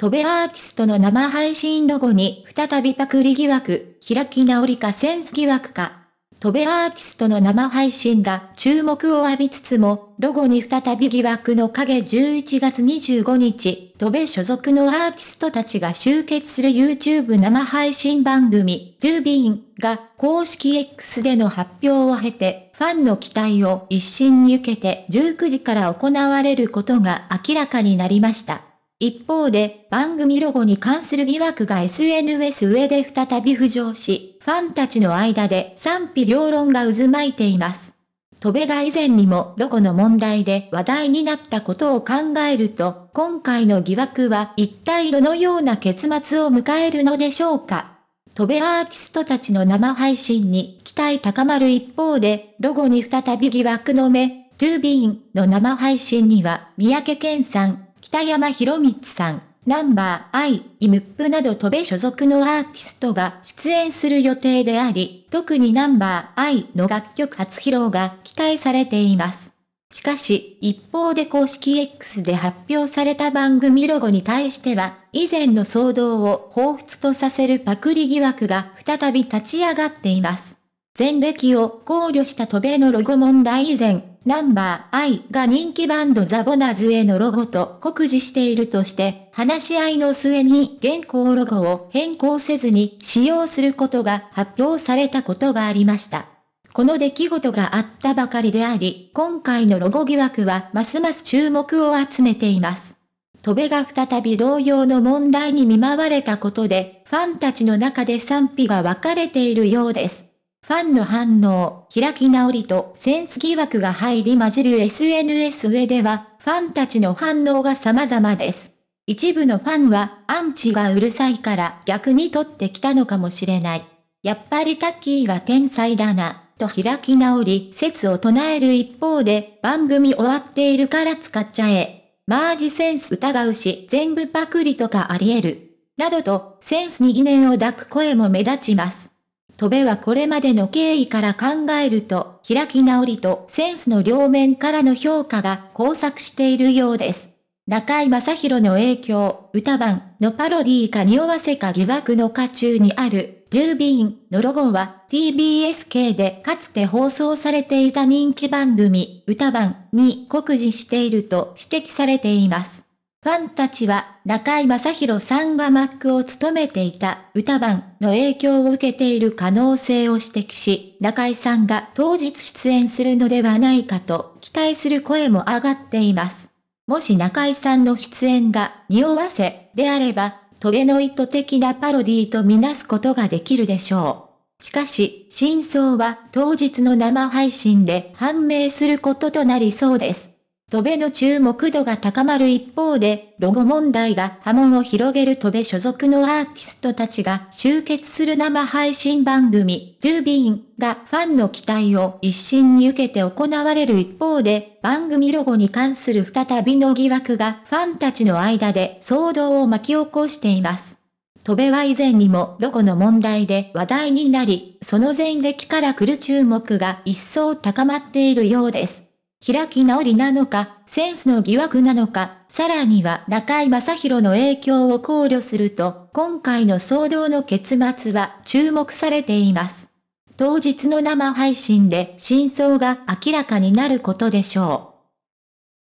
戸部アーティストの生配信ロゴに再びパクリ疑惑、開き直りかセンス疑惑か。戸部アーティストの生配信が注目を浴びつつも、ロゴに再び疑惑の影11月25日、戸部所属のアーティストたちが集結する YouTube 生配信番組、d u b e i n が公式 X での発表を経て、ファンの期待を一身に受けて19時から行われることが明らかになりました。一方で、番組ロゴに関する疑惑が SNS 上で再び浮上し、ファンたちの間で賛否両論が渦巻いています。トベが以前にもロゴの問題で話題になったことを考えると、今回の疑惑は一体どのような結末を迎えるのでしょうかトベアーティストたちの生配信に期待高まる一方で、ロゴに再び疑惑の目、トゥービーンの生配信には、三宅健さん、北山博光さん、ナンバーアイムップなど戸部所属のアーティストが出演する予定であり、特にナンバーイの楽曲初披露が期待されています。しかし、一方で公式 X で発表された番組ロゴに対しては、以前の騒動を彷彿とさせるパクリ疑惑が再び立ち上がっています。前歴を考慮した渡米のロゴ問題以前、ナンバー I が人気バンドザボナズへのロゴと酷似しているとして、話し合いの末に現行ロゴを変更せずに使用することが発表されたことがありました。この出来事があったばかりであり、今回のロゴ疑惑はますます注目を集めています。戸部が再び同様の問題に見舞われたことで、ファンたちの中で賛否が分かれているようです。ファンの反応、開き直りとセンス疑惑が入り混じる SNS 上では、ファンたちの反応が様々です。一部のファンは、アンチがうるさいから逆に取ってきたのかもしれない。やっぱりタッキーは天才だな、と開き直り説を唱える一方で、番組終わっているから使っちゃえ。マージセンス疑うし全部パクリとかあり得る。などと、センスに疑念を抱く声も目立ちます。戸部はこれまでの経緯から考えると、開き直りとセンスの両面からの評価が交錯しているようです。中井正宏の影響、歌番のパロディーか匂わせか疑惑の下中にある、住民のロゴは TBS 系でかつて放送されていた人気番組、歌番に酷似していると指摘されています。ファンたちは中井正宏さんがマックを務めていた歌番の影響を受けている可能性を指摘し、中井さんが当日出演するのではないかと期待する声も上がっています。もし中井さんの出演が匂わせであれば、トゲの意図的なパロディとみなすことができるでしょう。しかし、真相は当日の生配信で判明することとなりそうです。戸部の注目度が高まる一方で、ロゴ問題が波紋を広げる戸部所属のアーティストたちが集結する生配信番組、トゥービーンがファンの期待を一身に受けて行われる一方で、番組ロゴに関する再びの疑惑がファンたちの間で騒動を巻き起こしています。戸部は以前にもロゴの問題で話題になり、その前歴から来る注目が一層高まっているようです。開き直りなのか、センスの疑惑なのか、さらには中井正宏の影響を考慮すると、今回の騒動の結末は注目されています。当日の生配信で真相が明らかになることでしょう。